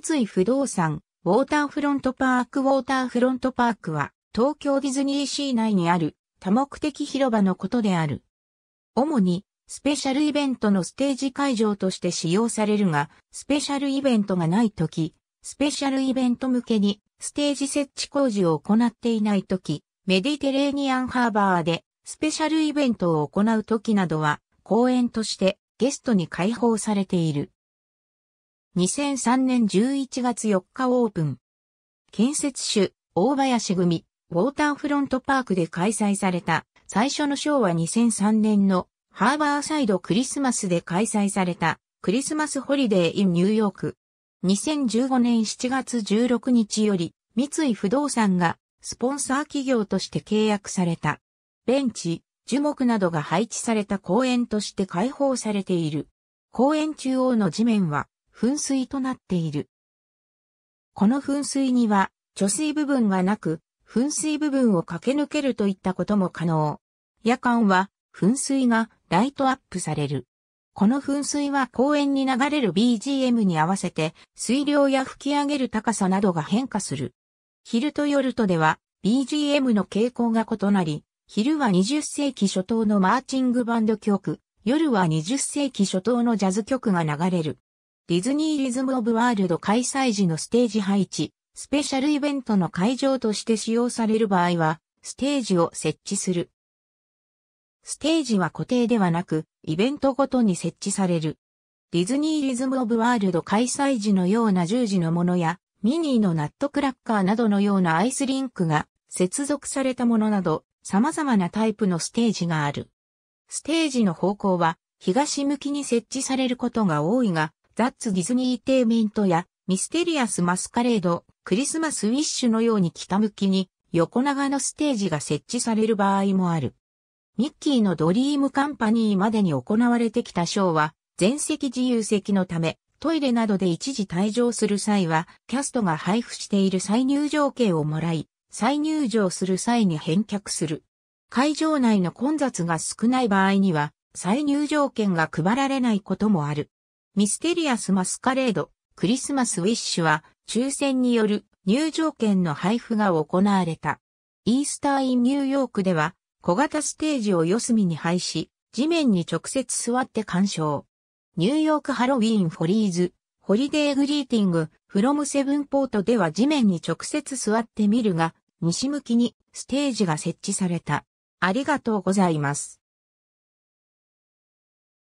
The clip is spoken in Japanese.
三井不動産、ウォーターフロントパークウォーターフロントパークは、東京ディズニーシー内にある多目的広場のことである。主に、スペシャルイベントのステージ会場として使用されるが、スペシャルイベントがないとき、スペシャルイベント向けにステージ設置工事を行っていないとき、メディテレーニアンハーバーでスペシャルイベントを行うときなどは、公園としてゲストに開放されている。2003年11月4日オープン。建設主、大林組、ウォーターフロントパークで開催された、最初のシーは2003年のハーバーサイドクリスマスで開催された、クリスマスホリデーインニューヨーク。2015年7月16日より、三井不動産がスポンサー企業として契約された。ベンチ、樹木などが配置された公園として開放されている。公園中央の地面は噴水となっている。この噴水には、貯水部分がなく、噴水部分を駆け抜けるといったことも可能。夜間は、噴水がライトアップされる。この噴水は公園に流れる BGM に合わせて、水量や吹き上げる高さなどが変化する。昼と夜とでは、BGM の傾向が異なり、昼は20世紀初頭のマーチングバンド曲、夜は20世紀初頭のジャズ曲が流れる。ディズニーリズム・オブ・ワールド開催時のステージ配置、スペシャルイベントの会場として使用される場合は、ステージを設置する。ステージは固定ではなく、イベントごとに設置される。ディズニーリズム・オブ・ワールド開催時のような十字のものや、ミニーのナットクラッカーなどのようなアイスリンクが接続されたものなど、様々なタイプのステージがある。ステージの方向は、東向きに設置されることが多いが、ザッツ・ディズニー・テイメントや、ミステリアス・マスカレード、クリスマス・ウィッシュのように北向きに、横長のステージが設置される場合もある。ミッキーのドリームカンパニーまでに行われてきたショーは、全席自由席のため、トイレなどで一時退場する際は、キャストが配布している再入場券をもらい、再入場する際に返却する。会場内の混雑が少ない場合には、再入場券が配られないこともある。ミステリアスマスカレード、クリスマスウィッシュは、抽選による入場券の配布が行われた。イースターインニューヨークでは、小型ステージを四隅に配し、地面に直接座って鑑賞。ニューヨークハロウィーンフォリーズ、ホリデーグリーティング、フロムセブンポートでは地面に直接座ってみるが、西向きにステージが設置された。ありがとうございます。